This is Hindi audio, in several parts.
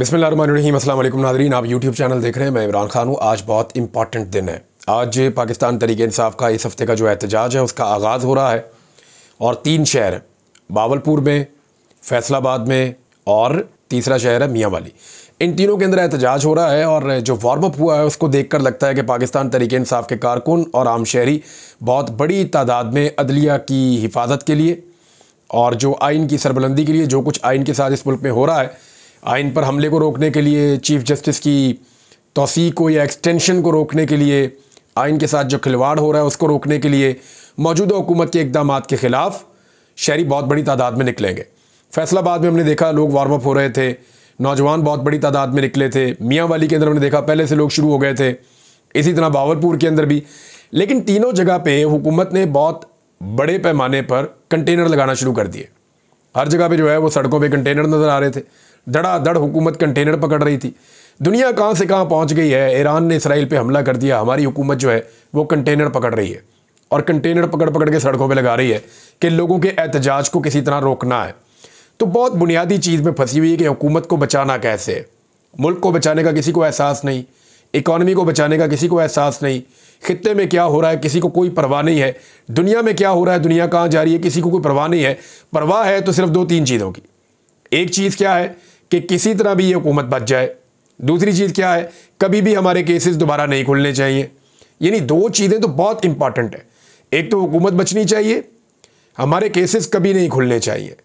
बिसमीम असल नादरीन आप यूट्यूब चैनल देख रहे हैं मैं इमरान खान हूँ आज बहुत इंपॉर्टेंट दिन है आज पाकिस्तान तरीके इंसाफ का इस हफ्ते का जो एहतजाज है उसका आगाज़ हो रहा है और तीन शहर बावलपुर में फैसलाबाद में और तीसरा शहर है मियाँ वाली इन तीनों के अंदर एहतजाज हो रहा है और जो वार्म अप हुआ है उसको देख कर लगता है कि पाकिस्तान तरीके इंसाफ के कारकुन और आम शहरी बहुत बड़ी तादाद में अदलिया की हिफाजत के लिए और जो आइन की सरबलंदी के लिए जो कुछ आइन के साथ इस मुल्क में हो रहा है आइन पर हमले को रोकने के लिए चीफ जस्टिस की तोसी को या एक्सटेंशन को रोकने के लिए आइन के साथ जो खिलवाड़ हो रहा है उसको रोकने के लिए मौजूदा हुकूमत के इकदाम के ख़िलाफ़ शहरी बहुत बड़ी तादाद में निकलेंगे फैसलाबाद में हमने देखा लोग वार्म अप हो रहे थे नौजवान बहुत बड़ी तादाद में निकले थे मियाँ वाली के अंदर हमने देखा पहले से लोग शुरू हो गए थे इसी तरह बावरपुर के अंदर भी लेकिन तीनों जगह पे हुकूमत ने बहुत बड़े पैमाने पर कंटेनर लगाना शुरू कर दिए हर जगह पे जो है वो सड़कों पे कंटेनर नज़र आ रहे थे धड़ाधड़ हुकूमत कंटेनर पकड़ रही थी दुनिया कहाँ से कहाँ पहुँच गई है ईरान ने इसराइल पर हमला कर दिया हमारी हुकूमत जो है वो कंटेनर पकड़ रही है और कंटेनर पकड़ पकड़ के सड़कों पर लगा रही है कि लोगों के एहतजाज को किसी तरह रोकना है तो बहुत बुनियादी चीज़ में फंसी हुई है कि हुकूमत को बचाना कैसे है मुल्क को बचाने का किसी को एहसास नहीं इकॉनमी को बचाने का किसी को एहसास नहीं खत्े में क्या हो रहा है किसी को कोई परवाह नहीं है दुनिया में क्या हो रहा है दुनिया कहाँ जा रही है किसी को कोई परवाह नहीं है परवाह है तो सिर्फ दो तीन चीज़ों की एक चीज़ क्या है कि किसी तरह भी ये हुकूमत बच जाए दूसरी चीज़ क्या है कभी भी हमारे केसेस दोबारा नहीं खुलने चाहिए यानी दो चीज़ें तो बहुत इंपॉर्टेंट है एक तो हुकूमत बचनी चाहिए हमारे केसेस कभी नहीं खुलने चाहिए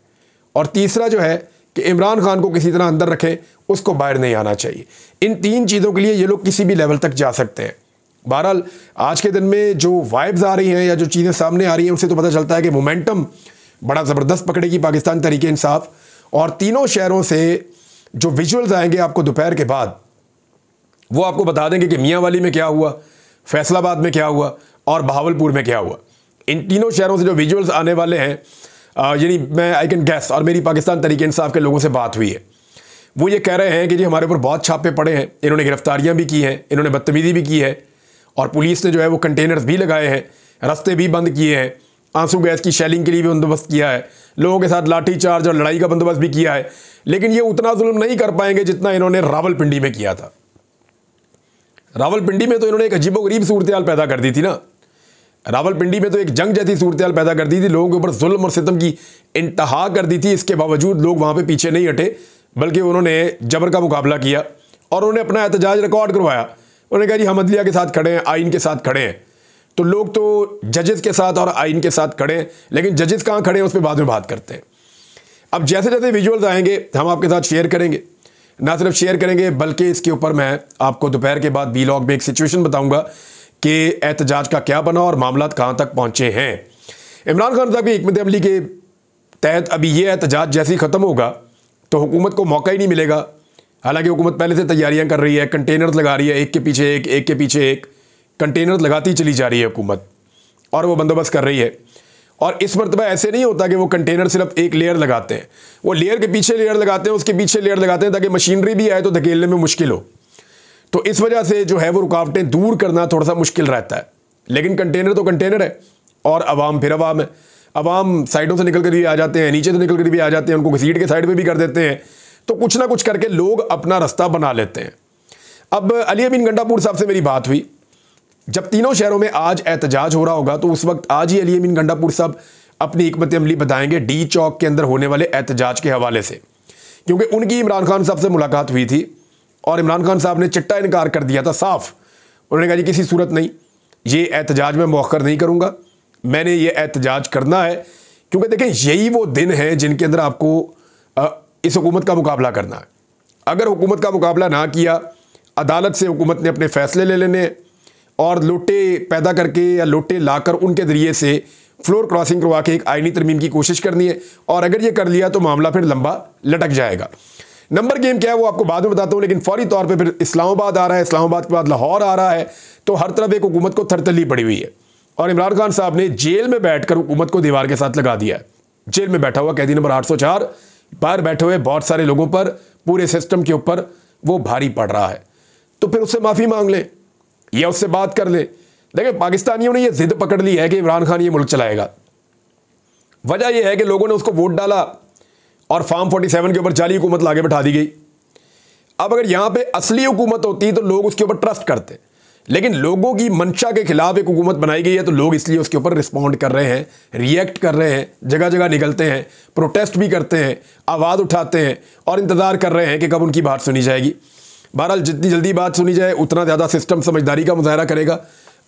और तीसरा जो है कि इमरान खान को किसी तरह अंदर रखें उसको बाहर नहीं आना चाहिए इन तीन चीज़ों के लिए ये लोग किसी भी लेवल तक जा सकते हैं बहरहाल आज के दिन में जो वाइब्स आ रही हैं या जो चीज़ें सामने आ रही हैं उनसे तो पता चलता है कि मोमेंटम बड़ा ज़बरदस्त पकड़ेगी पाकिस्तान तरीके इंसाफ और तीनों शहरों से जो विजुअल्स आएंगे आपको दोपहर के बाद वो आपको बता देंगे कि मियाँ वाली में क्या हुआ फैसलाबाद में क्या हुआ और बहावलपुर में क्या हुआ इन तीनों शहरों से जो विजुअल्स आने वाले हैं यानी मैं आई कैन गैस और मेरी पाकिस्तान तरीके इंसाफ के लोगों से बात हुई है वो ये कह रहे हैं कि जी हमारे ऊपर बहुत छापे पड़े हैं इन्होंने गिरफ्तारियाँ भी की हैं इन्होंने बदतमीज़ी भी की है और पुलिस ने जो है वो कंटेनर्स भी लगाए हैं रास्ते भी बंद किए हैं आंसू गैस की शेलिंग के लिए भी बंदोबस्त किया है लोगों के साथ लाठी चार्ज और लड़ाई का बंदोबस्त भी किया है लेकिन ये उतना जुल्म नहीं कर पाएंगे जितना इन्होंने रावलपिंडी में किया था रावलपिंडी में तो इन्होंने एक अजीबोगरीब सूरत पैदा कर दी थी ना रावलपिंडी में तो एक जंग जैसी सूरत पैदा कर दी थी लोगों के ऊपर जुल्म और सितम की इंतहा कर दी थी इसके बावजूद लोग वहाँ पर पीछे नहीं हटे बल्कि उन्होंने जबर का मुकाबला किया और उन्होंने अपना एहतजाज रिकॉर्ड करवाया उन्होंने कहा जी हम अदलिया के साथ खड़े हैं आइन के साथ खड़े हैं तो लोग तो जजेस के साथ और आइन के साथ खड़े हैं लेकिन जजेस कहाँ खड़े हैं उस पर बाद में बात करते हैं अब जैसे जैसे विजुअल्स आएंगे हम आपके साथ शेयर करेंगे ना सिर्फ शेयर करेंगे बल्कि इसके ऊपर मैं आपको दोपहर के बाद बी में एक सिचुएशन बताऊंगा कि एहतजाज का क्या बना और मामला कहाँ तक पहुँचे हैं इमरान खान साहब की हमत अमली के तहत अभी ये एहतजाज जैसे ही ख़त्म होगा तो हुकूमत को मौका ही नहीं मिलेगा हालांकि हुकूमत पहले से तैयारियां कर रही है कंटेनर लगा रही है एक के पीछे एक एक के पीछे एक कंटेनर लगाती चली जा रही है हुकूमत और वो बंदोबस्त कर रही है और इस मरतबा ऐसे नहीं होता कि वो कंटेनर सिर्फ एक लेयर लगाते हैं वो लेयर के पीछे लेयर लगाते हैं उसके पीछे लेयर लगाते हैं ताकि मशीनरी भी आए तो धकेलने में मुश्किल हो तो इस वजह से जो है वो रुकावटें दूर करना थोड़ा सा मुश्किल रहता है लेकिन कंटेनर तो कंटेनर है और आवाम फिर आवाम है आवाम साइडों से निकल कर भी आ जाते हैं नीचे से निकल कर भी आ जाते हैं उनको घसीट के साइड में भी कर देते हैं तो कुछ ना कुछ करके लोग अपना रास्ता बना लेते हैं अब अली अमीन गंडापुर साहब से मेरी बात हुई जब तीनों शहरों में आज एहतजाज हो रहा होगा तो उस वक्त आज ही अली अमीन गंडापुर साहब अपनी हमत अमली बताएंगे डी चौक के अंदर होने वाले एहतजाज के हवाले से क्योंकि उनकी इमरान खान साहब से मुलाकात हुई थी और इमरान खान साहब ने चिट्टा इनकार कर दिया था साफ उन्होंने कहा जी किसी सूरत नहीं ये एहतजाज मैं मौखर नहीं करूँगा मैंने ये एहतजाज करना है क्योंकि देखें यही वो दिन है जिनके अंदर आपको इस हुकूमत का मुकाबला करना है अगर हुकूमत का मुकाबला ना किया अदालत से हुकूमत ने अपने फ़ैसले ले लेने और लोटे पैदा करके या लोटे लाकर उनके ज़रिए से फ्लोर क्रॉसिंग करवा के एक आइनी तरमीम की कोशिश करनी है और अगर ये कर लिया तो मामला फिर लंबा लटक जाएगा नंबर गेम क्या है वो आपको बाद में बताता हूँ लेकिन फौरी तौर पर फिर इस्लामाबाद आ रहा है इस्लामाबाद के बाद लाहौर आ रहा है तो हर तरफ एक हुकूमत को थरतली पड़ी हुई है और इमरान खान साहब ने जेल में बैठकर हुकूमत को दीवार के साथ लगा दिया है जेल में बैठा हुआ कैदी नंबर 804 बाहर बैठे हुए बहुत सारे लोगों पर पूरे सिस्टम के ऊपर वो भारी पड़ रहा है तो फिर उससे माफ़ी मांग लें या उससे बात कर लें देखिए पाकिस्तानियों ने ये जिद पकड़ ली है कि इमरान खान ये मुल्क चलाएगा वजह यह है कि लोगों ने उसको वोट डाला और फार्म 47 के ऊपर जाली हुकूमत लागे बैठा दी गई अब अगर यहाँ पे असली हुकूमत होती तो लोग उसके ऊपर ट्रस्ट करते लेकिन लोगों की मंशा के खिलाफ एक हुकूमत बनाई गई है तो लोग इसलिए उसके ऊपर रिस्पॉन्ड कर रहे हैं रिएक्ट कर रहे हैं जगह जगह निकलते हैं प्रोटेस्ट भी करते हैं आवाज़ उठाते हैं और इंतज़ार कर रहे हैं कि कब उनकी बात सुनी जाएगी बहरहाल जितनी जल्दी बात सुनी जाए उतना ज़्यादा सिस्टम समझदारी का मुजाहरा करेगा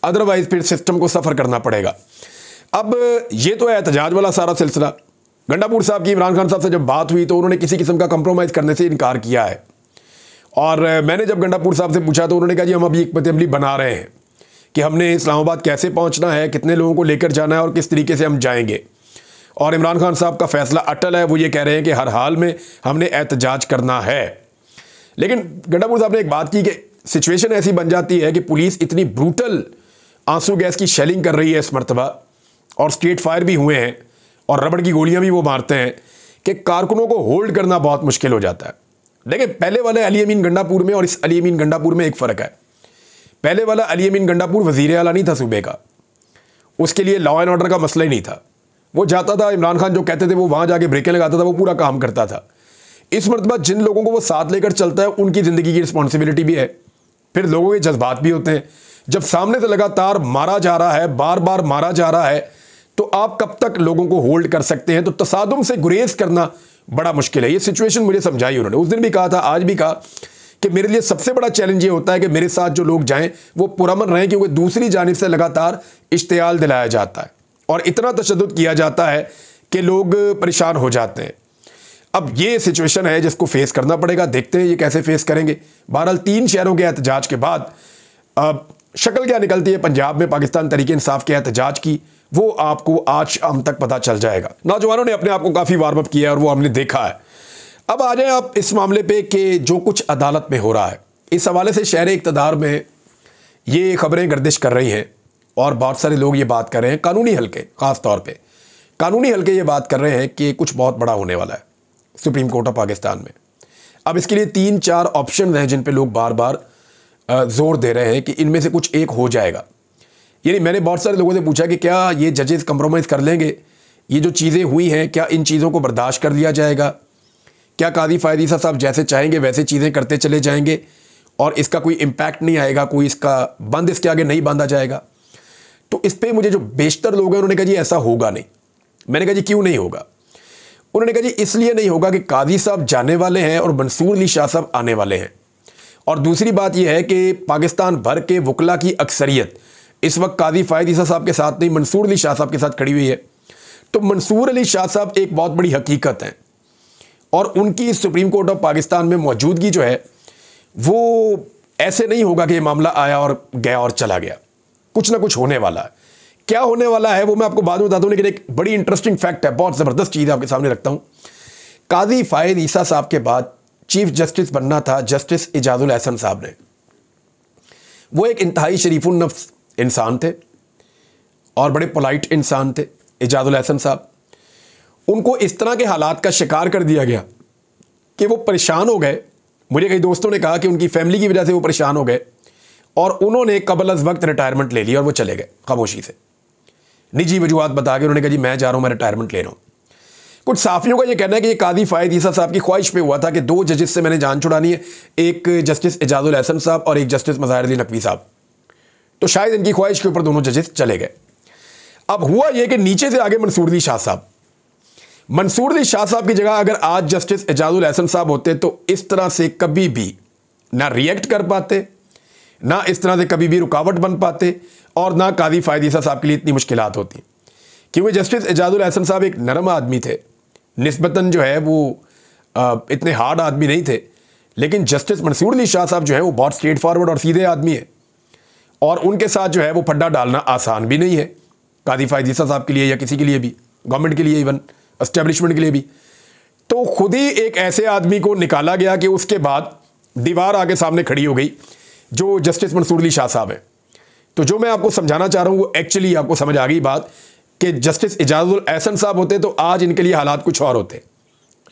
अदरवाइज़ फिर सिस्टम को सफ़र करना पड़ेगा अब ये तो है एहतजाज वाला सारा सिलसिला गंडापुर साहब की इमरान खान साहब से जब बात हुई तो उन्होंने किसी किस्म का कंप्रोमाइज़ करने से इनकार किया है और मैंने जब गंडापुर साहब से पूछा तो उन्होंने कहा जी हम अभी एक असम्बली बना रहे हैं कि हमने इस्लामाबाद कैसे पहुंचना है कितने लोगों को लेकर जाना है और किस तरीके से हम जाएंगे और इमरान खान साहब का फैसला अटल है वो ये कह रहे हैं कि हर हाल में हमने एहतजाज करना है लेकिन गंडापुर साहब ने एक बात की कि सिचुएशन ऐसी बन जाती है कि पुलिस इतनी ब्रूटल आंसू गैस की शेलिंग कर रही है इस मरतबा और स्ट्रेट फायर भी हुए हैं और रबड़ की गोलियां भी वो मारते हैं कि कारकुनों को होल्ड करना बहुत मुश्किल हो जाता है देखिए पहले वाले अली अमीन गंडापुर में और इस अली अमीन गंडापुर में एक फ़र्क है पहले वाला अली अमीन गंडापुर वजीर अला नहीं था सूबे का उसके लिए लॉ एंड ऑर्डर का मसला ही नहीं था वो जाता था इमरान खान जो कहते थे वो वहाँ जाके ब्रेकें लगाता था वो पूरा काम करता था इस मरतबा जिन लोगों को वो साथ लेकर चलता है उनकी ज़िंदगी की रिस्पॉन्सिबिलिटी भी है फिर लोगों के जज्बात भी होते हैं जब सामने से लगातार मारा जा रहा है बार बार मारा जा रहा है तो आप कब तक लोगों को होल्ड कर सकते हैं तो तसादम से गुरेज करना बड़ा मुश्किल है ये सिचुएशन मुझे समझाई उन्होंने उस दिन भी कहा था आज भी कहा कि मेरे लिए सबसे बड़ा चैलेंज ये होता है कि मेरे साथ जो लोग जाएं वो पुरमन रहें क्योंकि दूसरी जानब से लगातार इश्तियाल दिलाया जाता है और इतना तशद किया जाता है कि लोग परेशान हो जाते हैं अब ये सिचुएशन है जिसको फेस करना पड़ेगा देखते हैं ये कैसे फेस करेंगे बहरहाल तीन शहरों के एहतजाज के बाद अब शक्ल क्या निकलती है पंजाब में पाकिस्तान तरीके इंसाफ के एहतजाज की वो आपको आज शाम तक पता चल जाएगा नौजवानों ने अपने आप को काफ़ी वार्म अप किया है और वो हमने देखा है अब आ जाए आप इस मामले पे कि जो कुछ अदालत में हो रहा है इस हवाले से शहर इकतदार में ये खबरें गर्दिश कर रही हैं और बहुत सारे लोग ये बात कर रहे हैं कानूनी हलके ख़ास तौर पर कानूनी हलके ये बात कर रहे हैं कि कुछ बहुत बड़ा होने वाला है सुप्रीम कोर्ट ऑफ पाकिस्तान में अब इसके लिए तीन चार ऑप्शन हैं जिन पर लोग बार बार ज़ोर दे रहे हैं कि इनमें से कुछ एक हो जाएगा यानी मैंने बहुत सारे लोगों से पूछा कि क्या ये जजेस कंप्रोमाइज़ कर लेंगे ये जो चीज़ें हुई हैं क्या इन चीज़ों को बर्दाश्त कर लिया जाएगा क्या काजी फायदीसा साहब जैसे चाहेंगे वैसे चीज़ें करते चले जाएंगे और इसका कोई इम्पैक्ट नहीं आएगा कोई इसका बंद इसके आगे नहीं बांधा जाएगा तो इस पर मुझे जो बेशतर लोग हैं उन्होंने कहा जी ऐसा होगा नहीं मैंने कहा जी क्यों नहीं होगा उन्होंने कहा जी इसलिए नहीं होगा कि काजी साहब जाने वाले हैं और मंसूर अली शाह साहब आने वाले हैं और दूसरी बात यह है कि पाकिस्तान भर के वकला की अक्सरियत इस वक्त काजी फ़ायद ईसा साहब के साथ नहीं मंसूर अली शाह साहब के साथ खड़ी हुई है तो मंसूर अली शाह साहब एक बहुत बड़ी हकीकत हैं और उनकी सुप्रीम कोर्ट ऑफ पाकिस्तान में मौजूदगी जो है वो ऐसे नहीं होगा कि ये मामला आया और गया और चला गया कुछ ना कुछ होने वाला है क्या होने वाला है वो मैं आपको बाद में बता दूँ लेकिन एक बड़ी इंटरेस्टिंग फैक्ट है बहुत ज़बरदस्त चीज़ आपके सामने रखता हूँ काजी फ़ायद ईसा साहब के बाद चीफ जस्टिस बनना था जस्टिस एजाजुल एहसन साहब ने वो एक इंतहाई उन्नफ़ इंसान थे और बड़े पोलाइट इंसान थे एजाजुल अहसन साहब उनको इस तरह के हालात का शिकार कर दिया गया कि वो परेशान हो गए मुझे कई दोस्तों ने कहा कि उनकी फैमिली की वजह से वो परेशान हो गए और उन्होंने कबल अज वक्त रिटायरमेंट ले ली और वो चले गए खामोशी से निजी वजूहत बता के उन्होंने कहा जी मैं जा रहा हूँ मैं रिटायरमेंट ले रहा हूँ कुछ साफियों का ये कहना है कि ये कादी फ़ायद ईसा साहब की ख्वाहिश पे हुआ था कि दो जजेस से मैंने जान छुड़ानी है एक जस्टिस एजाजुल अहसन साहब और एक जस्टिस मज़ाहर नकवी साहब तो शायद इनकी ख्वाहिश के ऊपर दोनों जजेस चले गए अब हुआ यह कि नीचे से आगे मंसूर अली शाह साहब मंसूर अली शाह साहब की जगह अगर आज जस्टिस एजाजुल एहसन साहब होते तो इस तरह से कभी भी ना रिएक्ट कर पाते ना इस तरह से कभी भी रुकावट बन पाते और ना काजी फ़ायदीसा साहब के लिए इतनी मुश्किल होती क्योंकि जस्टिस एजाजुल एहसन साहब एक नरम आदमी थे नस्बता जो है वो इतने हार्ड आदमी नहीं थे लेकिन जस्टिस मंसूर अली शाह साहब जो है वो बहुत स्ट्रेट फॉरवर्ड और सीधे आदमी है और उनके साथ जो है वो फड्डा डालना आसान भी नहीं है कादी फायदीसा साहब के लिए या किसी के लिए भी गवर्नमेंट के लिए इवन इस्टेब्लिशमेंट के लिए भी तो खुद ही एक ऐसे आदमी को निकाला गया कि उसके बाद दीवार आगे सामने खड़ी हो गई जो जस्टिस मंसूर अली शाह साहब हैं तो जो मैं आपको समझाना चाह रहा हूँ वो एक्चुअली आपको समझ आ गई बात कि जस्टिस एजाजुल एहसन साहब होते तो आज इनके लिए हालात कुछ और होते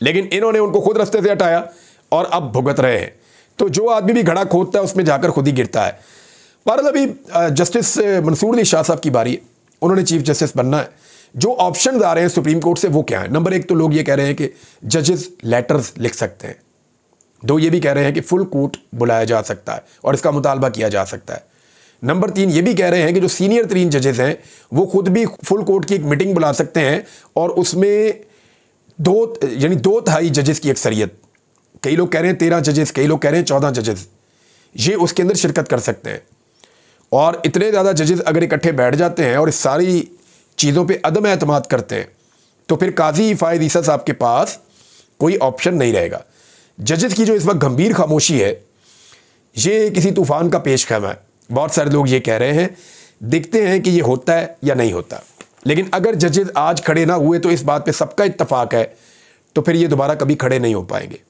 लेकिन इन्होंने उनको खुद रस्ते से हटाया और अब भुगत रहे हैं तो जो आदमी भी घड़ा खोदता है उसमें जाकर खुद ही गिरता है बहरहाल अभी जस्टिस मंसूर अली शाह साहब की बारी है उन्होंने चीफ जस्टिस बनना है जो ऑप्शन आ रहे हैं सुप्रीम कोर्ट से वो क्या है नंबर एक तो लोग ये कह रहे हैं कि जजेस लेटर्स लिख सकते हैं दो ये भी कह रहे हैं कि फुल कोर्ट बुलाया जा सकता है और इसका मुतालबा किया जा सकता है नंबर तीन ये भी कह रहे हैं कि जो सीनियर तरीन जजेस हैं वो खुद भी फुल कोर्ट की एक मीटिंग बुला सकते हैं और उसमें दो यानी दो तिहाई जजेस की अक्सरियत कई लोग कह रहे हैं तेरह जजेस कई लोग कह रहे हैं चौदह जजेस ये उसके अंदर शिरकत कर सकते हैं और इतने ज़्यादा जजेस अगर इकट्ठे बैठ जाते हैं और इस सारी चीज़ों पे अदम अतमाद करते हैं तो फिर काजी फ़ायद ईसा साहब के पास कोई ऑप्शन नहीं रहेगा जजेस की जो इस वक्त गंभीर खामोशी है ये किसी तूफ़ान का पेश खैमा है बहुत सारे लोग ये कह रहे हैं देखते हैं कि ये होता है या नहीं होता लेकिन अगर जजेस आज खड़े ना हुए तो इस बात पे सबका इतफ़ाक़ है तो फिर ये दोबारा कभी खड़े नहीं हो पाएंगे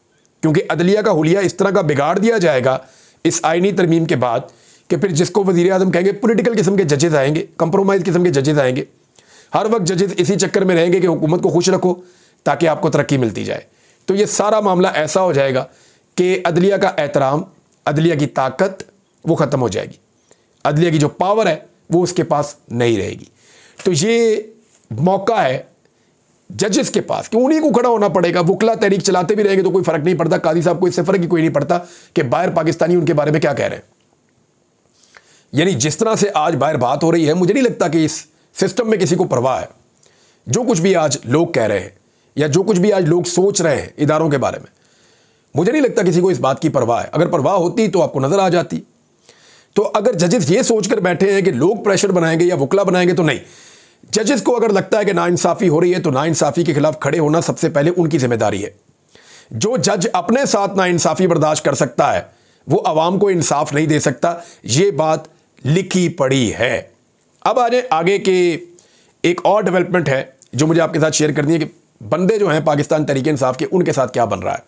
क्योंकि अदलिया का हुलिया इस तरह का बिगाड़ दिया जाएगा इस आइनी तरमीम के बाद कि फिर जिसको वजीर अजम कहेंगे पोलिटिकल किस्म के जजेज आएंगे कंप्रोमाइज़ किस्म के जजेज आएंगे हर वक्त जजेज इसी चक्कर में रहेंगे कि हुकूमत को खुश रखो ताकि आपको तरक्की मिलती जाए तो ये सारा मामला ऐसा हो जाएगा कि अदलिया का एहतराम अदलिया की ताकत वो ख़त्म हो जाएगी अदलिया की जो पावर है वो उसके पास नहीं रहेगी तो ये मौका है जजेस के पास कि उन्हीं को खड़ा होना पड़ेगा वकला तहरीक चलाते भी रहेंगे तो कोई फ़र्क नहीं पड़ता काजी साहब को इससे फ़र्क ही कोई नहीं पड़ता कि बाहर पाकिस्तानी उनके बारे में क्या कह रहे हैं यानी जिस तरह से आज बाहर बात हो रही है मुझे नहीं लगता कि इस सिस्टम में किसी को परवाह है जो कुछ भी आज लोग कह रहे हैं या जो कुछ भी आज लोग सोच रहे हैं इदारों के बारे में मुझे नहीं लगता किसी को इस बात की परवाह है अगर परवाह होती तो आपको नज़र आ जाती तो अगर जजेस ये सोचकर बैठे हैं कि लोग प्रेशर बनाएंगे या वकला बनाएंगे तो नहीं जजेस को अगर लगता है कि नाइंसाफ़ी हो रही है तो नाइंसाफ़ी के खिलाफ खड़े होना सबसे पहले उनकी जिम्मेदारी है जो जज अपने साथ नाइंसाफ़ी बर्दाश्त कर सकता है वो आवाम को इंसाफ नहीं दे सकता ये बात लिखी पड़ी है अब आ जाए आगे के एक और डेवलपमेंट है जो मुझे आपके साथ शेयर करनी है कि बंदे जो हैं पाकिस्तान तरीके इंसाफ के उनके साथ क्या बन रहा है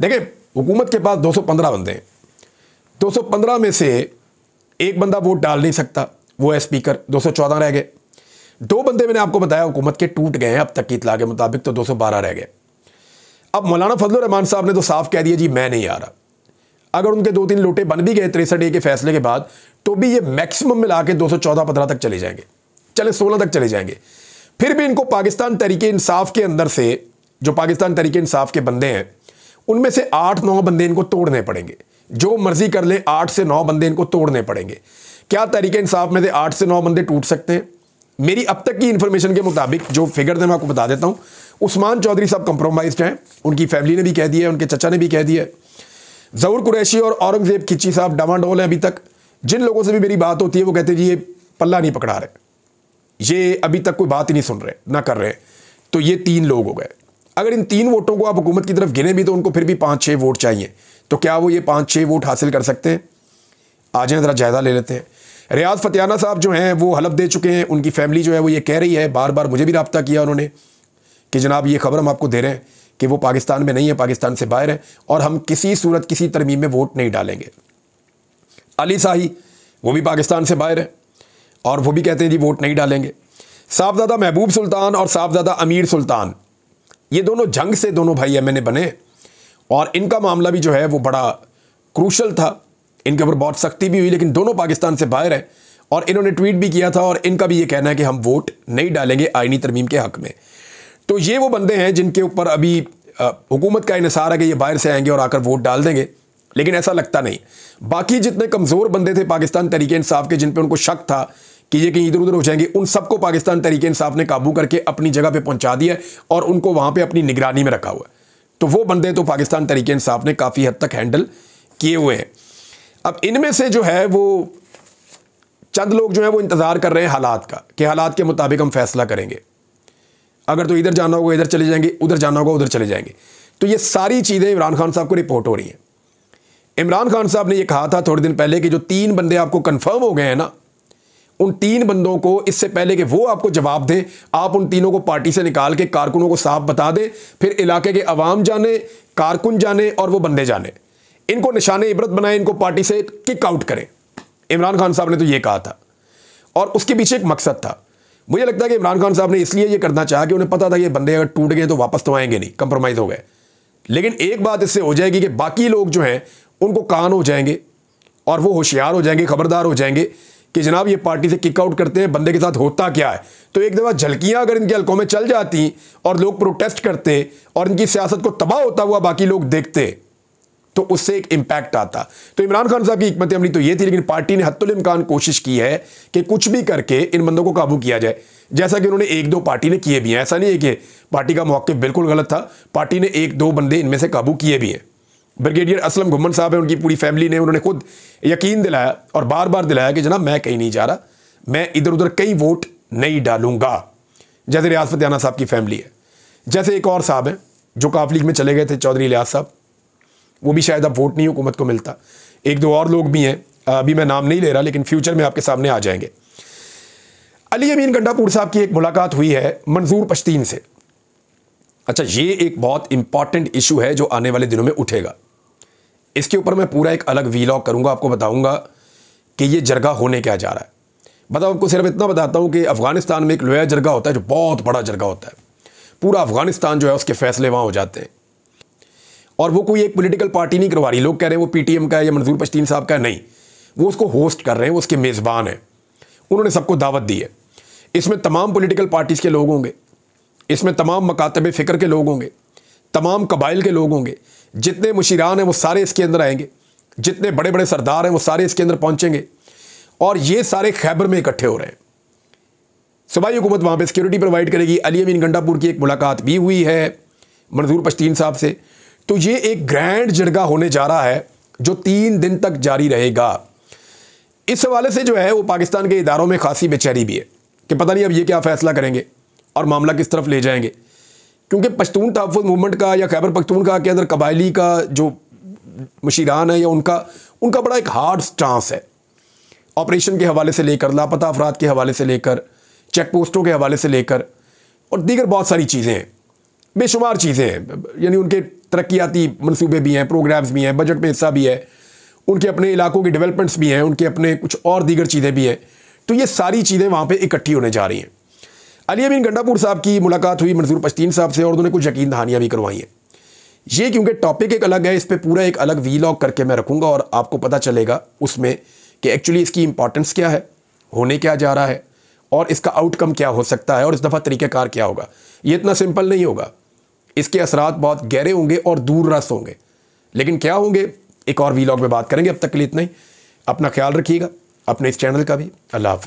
देखिए हुकूमत के पास 215 बंदे हैं 215 में से एक बंदा वोट डाल नहीं सकता वो है स्पीकर 214 रह गए दो बंदे मैंने आपको बताया हुकूमत के टूट गए हैं अब तक की इतला के मुताबिक तो 212 रह गए अब मौलाना फजल रहमान साहब ने तो साफ कह दिया जी मैं नहीं आ रहा अगर उनके दो तीन लोटे बन भी गए तिरसठ ए के फैसले के बाद तो भी ये मैक्सिमम मिला के दो सौ चौदह पंद्रह तक चले जाएंगे चले सोलह तक चले जाएंगे फिर भी इनको पाकिस्तान तरीके इंसाफ के अंदर से जो पाकिस्तान तरीके इंसाफ के बंदे हैं उनमें से आठ नौ बंदे इनको तोड़ने पड़ेंगे जो मर्जी कर ले आठ से नौ बंदे इनको तोड़ने पड़ेंगे क्या तरीके इंसाफ में से आठ से नौ बंदे टूट सकते हैं मेरी अब तक की इन्फॉर्मेशन के मुताबिक जो फिगर है मैं आपको बता देता हूँ उस्मान चौधरी साहब कंप्रोमाइज हैं उनकी फैमिली ने भी कह दिया है उनके चचा ने भी कह दिया है जहूर कुरैशी और औरंगजेब खिची साहब डोल हैं अभी तक जिन लोगों से भी मेरी बात होती है वो कहते हैं जी ये पल्ला नहीं पकड़ा रहे ये अभी तक कोई बात ही नहीं सुन रहे ना कर रहे तो ये तीन लोग हो गए अगर इन तीन वोटों को आप हुकूमत की तरफ गिने भी तो उनको फिर भी पाँच छः वोट चाहिए तो क्या वो ये पाँच छः वोट हासिल कर सकते हैं आज हैं ज़रा जायज़ा ले लेते हैं रियाज फतियाना साहब जो हैं वो हलफ दे चुके हैं उनकी फैमिली जो है वो ये कह रही है बार बार मुझे भी रबता किया उन्होंने कि जनाब ये खबर हम आपको दे रहे हैं कि वो पाकिस्तान में नहीं है पाकिस्तान से बाहर है और हम किसी सूरत किसी तरमीम में वोट नहीं डालेंगे अली शाही वो भी पाकिस्तान से बाहर है और वो भी कहते हैं जी वोट नहीं डालेंगे साहबजादा महबूब सुल्तान और साहबजादा अमीर सुल्तान ये दोनों जंग से दोनों भाई एम बने और इनका मामला भी जो है वो बड़ा क्रूशल था इनके ऊपर बहुत सख्ती भी हुई लेकिन दोनों पाकिस्तान से बाहर हैं और इन्होंने ट्वीट भी किया था और इनका भी ये कहना है कि हम वोट नहीं डालेंगे आइनी तरमीम के हक में तो ये वो बंदे हैं जिनके ऊपर अभी हुकूमत का इसार है कि ये बाहर से आएंगे और आकर वोट डाल देंगे लेकिन ऐसा लगता नहीं बाकी जितने कमज़ोर बंदे थे पाकिस्तान तरीके इंसाफ के जिन पर उनको शक था कि ये कहीं इधर उधर हो जाएंगे उन सबको पाकिस्तान तरीके इंसाफ ने काबू करके अपनी जगह पर पहुँचा दिया और उनको वहाँ पर अपनी निगरानी में रखा हुआ तो वो बंदे तो पाकिस्तान तरीके इंसाफ ने काफ़ी हद तक हैंडल किए हुए हैं अब इनमें से जो है वो चंद लोग जो है वो इंतज़ार कर रहे हैं हालात का कि हालात के मुताबिक हम फैसला करेंगे अगर तो इधर जाना होगा इधर चले जाएंगे उधर जाना होगा उधर चले जाएंगे तो ये सारी चीज़ें इमरान खान साहब को रिपोर्ट हो रही हैं इमरान खान साहब ने ये कहा था थोड़े दिन पहले कि जो तीन बंदे आपको कन्फर्म हो गए हैं ना उन तीन बंदों को इससे पहले कि वो आपको जवाब दें आप उन तीनों को पार्टी से निकाल के कारकुनों को साफ बता दें फिर इलाके के अवाम जाने कारकुन जाने और वो बंदे जाने इनको निशान इबरत बनाएं इनको पार्टी से किक आउट करें इमरान खान साहब ने तो ये कहा था और उसके पीछे एक मकसद था मुझे लगता है कि इमरान खान साहब ने इसलिए ये करना चाहा कि उन्हें पता था कि बंदे अगर टूट गए तो वापस तो आएंगे नहीं कंप्रोमाइज़ हो गए लेकिन एक बात इससे हो जाएगी कि बाकी लोग जो हैं उनको कान हो जाएंगे और वो होशियार हो जाएंगे खबरदार हो जाएंगे कि जनाब ये पार्टी से किक आउट करते हैं बंदे के साथ होता क्या है तो एक दफ़ा झलकियाँ अगर इनके हल्कों में चल जाती और लोग प्रोटेस्ट करते और इनकी सियासत को तबाह होता हुआ बाकी लोग देखते तो उससे एक इम्पैक्ट आता तो इमरान खान साहब की हमत अमली तो ये थी लेकिन पार्टी ने हतुलमकान कोशिश की है कि कुछ भी करके इन बंदों को काबू किया जाए जैसा कि उन्होंने एक दो पार्टी ने किए भी हैं ऐसा नहीं है कि पार्टी का मौक़ बिल्कुल गलत था पार्टी ने एक दो बंदे इनमें से काबू किए भी हैं ब्रिगेडियर असलम घुमन साहब हैं उनकी पूरी फैमिली ने उन्होंने खुद यकीन दिलाया और बार बार दिलाया कि जना मैं कहीं नहीं जा रहा मैं इधर उधर कई वोट नहीं डालूंगा जैसे रियाज फतेना साहब की फैमिली है जैसे एक और साहब हैं जो काफ लीग में चले गए थे चौधरी लियाज साहब वो भी शायद अब वोट नहीं हुकूमत को मिलता एक दो और लोग भी हैं अभी मैं नाम नहीं ले रहा लेकिन फ्यूचर में आपके सामने आ जाएंगे अली अमीन गंडापुर साहब की एक मुलाकात हुई है मंजूर पश्तीन से अच्छा ये एक बहुत इंपॉर्टेंट इशू है जो आने वाले दिनों में उठेगा इसके ऊपर मैं पूरा एक अलग वीलॉग करूंगा आपको बताऊंगा कि ये जरगा होने क्या जा रहा है बताओ आपको सिर्फ इतना बताता हूँ कि अफ़गानिस्तान में एक लोया जरगा होता है जो बहुत बड़ा जरगा होता है पूरा अफ़गानिस्तान जो है उसके फैसले वहाँ हो जाते हैं और वो कोई एक पोलिटिकल पार्टी नहीं करवा रही लोग कह रहे हैं वो पीटीएम का है या मंजूर पश्तीन साहब का नहीं वो उसको होस्ट कर रहे हैं उसके मेज़बान हैं उन्होंने सबको दावत दी है इसमें तमाम पोलिटिकल पार्टीज़ के लोग होंगे इसमें तमाम मकातब फ़िक्र के लोग होंगे तमाम कबाइल के लोग होंगे जितने मुशीरान हैं वो सारे इसके अंदर आएंगे जितने बड़े बड़े सरदार हैं वो सारे इसके अंदर पहुँचेंगे और ये सारे खैबर में इकट्ठे हो रहे हैं सूबाई हुकूमत वहाँ पर सिक्योरिटी प्रोवाइड करेगी अली अमीन गंडापुर की एक मुलाकात भी हुई है मंजूर पश्तीन साहब से तो ये एक ग्रैंड जड़गा होने जा रहा है जो तीन दिन तक जारी रहेगा इस हवाले से जो है वो पाकिस्तान के इदारों में खासी बेचैनी भी है कि पता नहीं अब ये क्या फ़ैसला करेंगे और मामला किस तरफ ले जाएंगे क्योंकि पश्तून तहफ़ मूवमेंट का या खैबर का के अंदर कबायली का जो मशीरान है या उनका उनका बड़ा एक हार्ड स्टांस है ऑपरेशन के हवाले से लेकर लापता अफराद के हवाले से लेकर चेक पोस्टों के हवाले से लेकर और दीगर बहुत सारी चीज़ें हैं बेशुमार चीज़ें हैं यानी उनके तरक्याती मनसूबे भी हैं प्रोग्राम्स भी हैं बजट में हिस्सा भी है उनके अपने इलाकों की डेवलपमेंट्स भी हैं उनके अपने कुछ और दीगर चीज़ें भी हैं तो ये सारी चीज़ें वहाँ पर इकट्ठी होने जा रही हैं अली अमीन गंडापुर साहब की मुलाकात हुई मंजूर पश्तीन साहब से और उन्होंने कुछ यकीन दहानियाँ भी करवाई हैं ये क्योंकि टॉपिक एक अलग है इस पर पूरा एक अलग वी लॉग करके मैं रखूँगा और आपको पता चलेगा उसमें कि एक्चुअली इसकी इंपॉर्टेंस क्या है होने क्या जा रहा है और इसका आउटकम क्या हो सकता है और इस दफ़ा तरीक़ेकार क्या होगा ये इतना सिंपल नहीं होगा इसके असरात बहुत गहरे होंगे और दूर रस होंगे लेकिन क्या होंगे एक और वीलॉग में बात करेंगे अब तक के लिए इतना ही अपना ख्याल रखिएगा अपने इस चैनल का भी अल्लाह हाफ